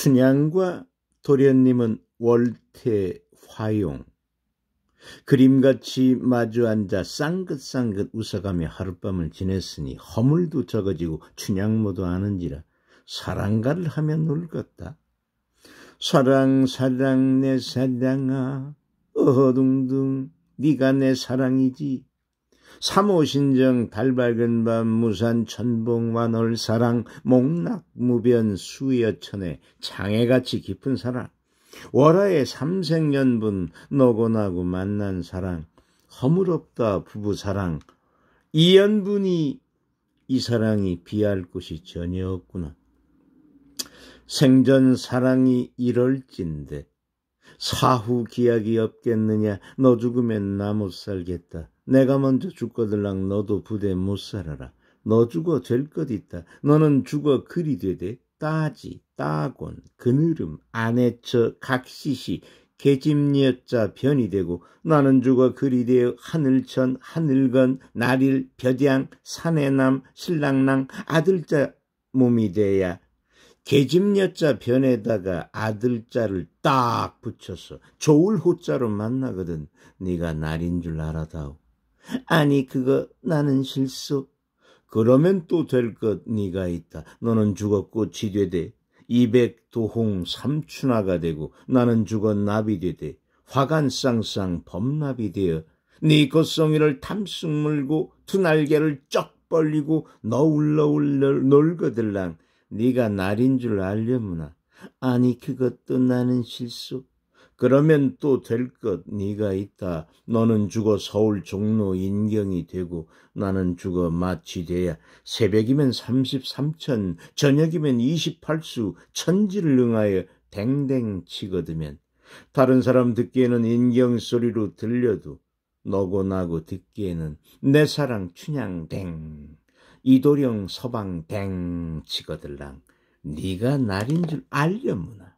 춘향과 도련님은 월태 화용 그림같이 마주 앉아 쌍긋쌍긋 웃어가며 하룻밤을 지냈으니 허물도 적어지고 춘향모도 아는지라 사랑가를 하며 놀겄다. 사랑 사랑 내 사랑아 어허둥둥 네가 내 사랑이지 삼오신정 달밝은 밤 무산 천봉만월 사랑 목락무변 수여천에 장애같이 깊은 사랑 월하의 삼생연분 너고나고 만난 사랑 허물없다 부부 사랑 이연분이 이 사랑이 비할 곳이 전혀 없구나 생전 사랑이 이럴진데 사후 기약이 없겠느냐 너 죽으면 나 못 살겠다 내가 먼저 죽거들랑 너도 부대 못 살아라 너 죽어 될 것 있다 너는 죽어 그리 되되 따지 따곤 그늘음 안에처 각시시 계집녀자 변이 되고 나는 죽어 그리 되어 하늘천 하늘건 나릴, 벼디양 산해남 신랑랑 아들자 몸이 되야 계집여자 변에다가 아들자를 딱 붙여서 좋을 호자로 만나거든. 네가 날인 줄 알아다오. 아니 그거 나는 실수. 그러면 또 될 것 네가 있다. 너는 죽었고 지되되 이백도홍 삼춘화가 되고 나는 죽어 나비 되되 화관쌍쌍 범나비 되어 네 겉성이를 탐쑥 물고 두 날개를 쩍 벌리고 너울너울 놀거들랑 네가 날인 줄 알려무나. 아니 그것도 나는 실수. 그러면 또 될 것 네가 있다. 너는 죽어 서울 종로 인경이 되고 나는 죽어 마치 돼야 새벽이면 33천, 저녁이면 28수 천지를 응하여 댕댕 치거두면 다른 사람 듣기에는 인경 소리로 들려도 너고 나고 듣기에는 내 사랑 춘향댕 이도령 서방 댕 치거들랑 네가 날인 줄 알려무나